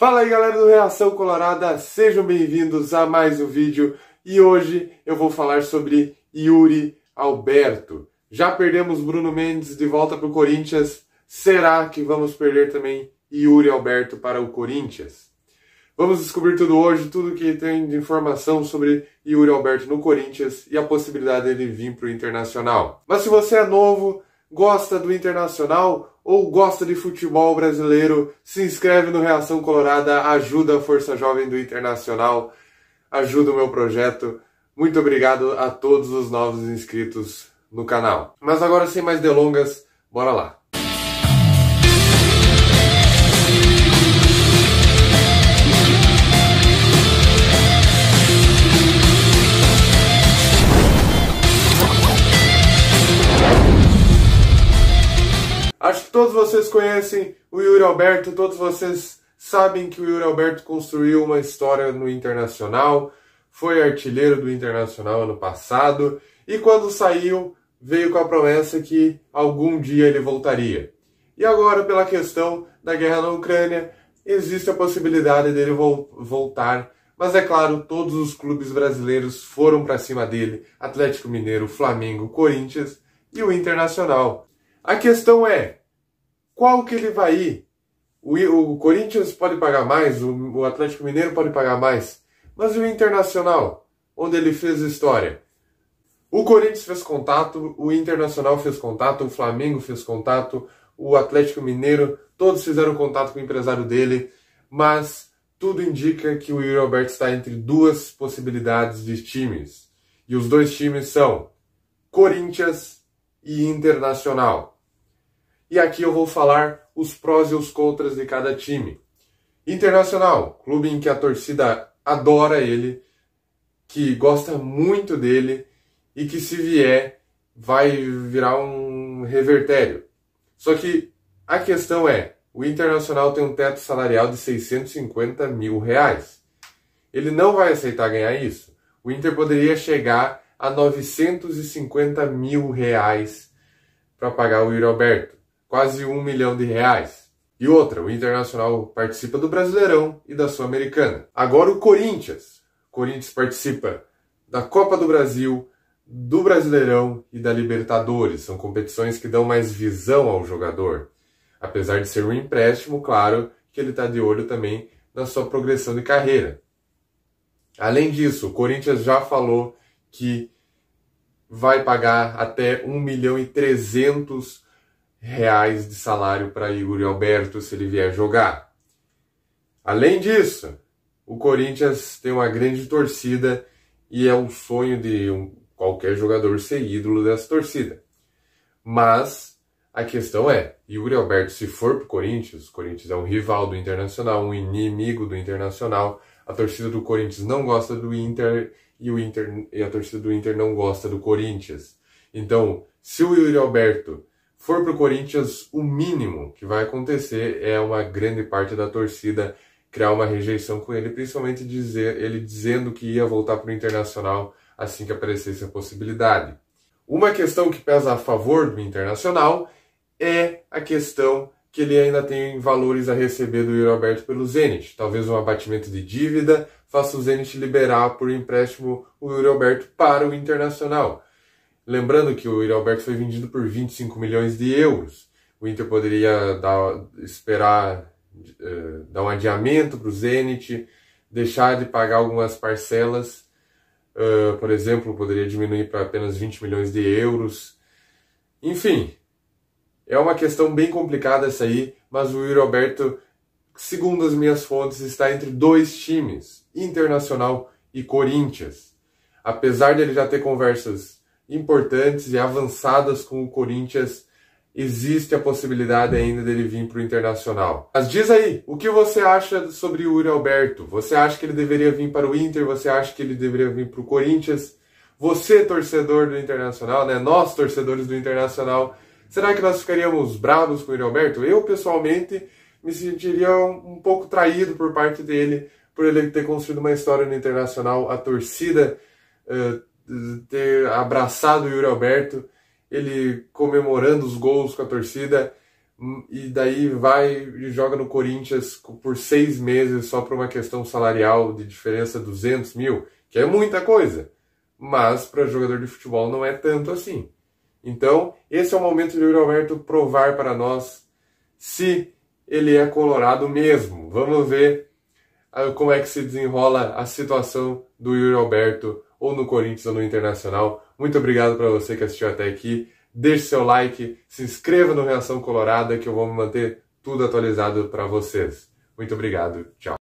Fala aí galera do Reação Colorada, sejam bem-vindos a mais um vídeo e hoje eu vou falar sobre Yuri Alberto. Já perdemos Bruno Mendes de volta para o Corinthians, será que vamos perder também Yuri Alberto para o Corinthians? Vamos descobrir tudo hoje, tudo que tem de informação sobre Yuri Alberto no Corinthians e a possibilidade dele vir para o Internacional. Mas se você é novo, Gosta do Internacional ou gosta de futebol brasileiro? Se inscreve no Reação Colorada, ajuda a Força Jovem do Internacional, ajuda o meu projeto. Muito obrigado a todos os novos inscritos no canal. Mas agora, sem mais delongas, bora lá! Acho que todos vocês conhecem o Yuri Alberto, todos vocês sabem que o Yuri Alberto construiu uma história no Internacional, foi artilheiro do Internacional ano passado e quando saiu veio com a promessa que algum dia ele voltaria. E agora, pela questão da guerra na Ucrânia, existe a possibilidade dele voltar. Mas é claro, todos os clubes brasileiros foram para cima dele: Atlético Mineiro, Flamengo, Corinthians e o Internacional. A questão é: qual que ele vai ir? O, o Corinthians pode pagar mais, o, o Atlético Mineiro pode pagar mais, mas o Internacional, onde ele fez história? O Corinthians fez contato, o Internacional fez contato, o Flamengo fez contato, o Atlético Mineiro, todos fizeram contato com o empresário dele, mas tudo indica que o Yuri Alberto está entre duas possibilidades de times. E os dois times são Corinthians e Internacional. E aqui eu vou falar os prós e os contras de cada time. Internacional, clube em que a torcida adora ele, que gosta muito dele e que se vier vai virar um revertério. Só que a questão é, o Internacional tem um teto salarial de 650 mil reais. Ele não vai aceitar ganhar isso. O Inter poderia chegar a 950 mil reais para pagar o Yuri Alberto quase um milhão de reais. E outra, o Internacional participa do Brasileirão e da Sul-Americana. Agora o Corinthians. O Corinthians participa da Copa do Brasil, do Brasileirão e da Libertadores. São competições que dão mais visão ao jogador. Apesar de ser um empréstimo, claro que ele está de olho também na sua progressão de carreira. Além disso, o Corinthians já falou que vai pagar até 1 milhão e 300 reais de salário para Igor e Alberto se ele vier jogar. Além disso, o Corinthians tem uma grande torcida e é um sonho de um, qualquer jogador ser ídolo dessa torcida. Mas a questão é, Yuri Alberto, se for para o Corinthians, o Corinthians é um rival do Internacional, um inimigo do Internacional, a torcida do Corinthians não gosta do Inter e, o Inter, e a torcida do Inter não gosta do Corinthians. Então, se o Yuri Alberto for para o Corinthians, o mínimo que vai acontecer é uma grande parte da torcida criar uma rejeição com ele, principalmente dizer, ele dizendo que ia voltar para o Internacional assim que aparecesse a possibilidade. Uma questão que pesa a favor do Internacional é a questão que ele ainda tem valores a receber do Yuri Alberto pelo Zenit. Talvez um abatimento de dívida faça o Zenit liberar por empréstimo o Yuri Alberto para o Internacional. Lembrando que o Yuri Alberto foi vendido por 25 milhões de euros. O Inter poderia dar, esperar eh, dar um adiamento para o Zenit, deixar de pagar algumas parcelas. Eh, por exemplo, poderia diminuir para apenas 20 milhões de euros. Enfim, é uma questão bem complicada essa aí, mas o Yuri Alberto, segundo as minhas fontes, está entre dois times, Internacional e Corinthians. Apesar dele já ter conversas importantes e avançadas com o Corinthians, existe a possibilidade ainda dele vir para o Internacional. Mas diz aí, o que você acha sobre o Uri Alberto? Você acha que ele deveria vir para o Inter? Você acha que ele deveria vir para o Corinthians? Você, torcedor do Internacional, né? Nós, torcedores do Internacional, será que nós ficaríamos bravos com o Uri Alberto? Eu, pessoalmente, me sentiria um, um pouco traído por parte dele, por ele ter construído uma história no Internacional, a torcida... Uh, ter abraçado o Yuri Alberto, ele comemorando os gols com a torcida, hum, e daí vai e joga no Corinthians por seis meses só por uma questão salarial de diferença 200 mil, que é muita coisa, mas para jogador de futebol não é tanto assim. Então, esse é o momento do Yuri Alberto provar para nós se ele é colorado mesmo. Vamos ver ah, como é que se desenrola a situação do Yuri Alberto ou no Corinthians ou no Internacional. Muito obrigado para você que assistiu até aqui. Deixe seu like, se inscreva no Reação Colorada que eu vou manter tudo atualizado para vocês. Muito obrigado. Tchau.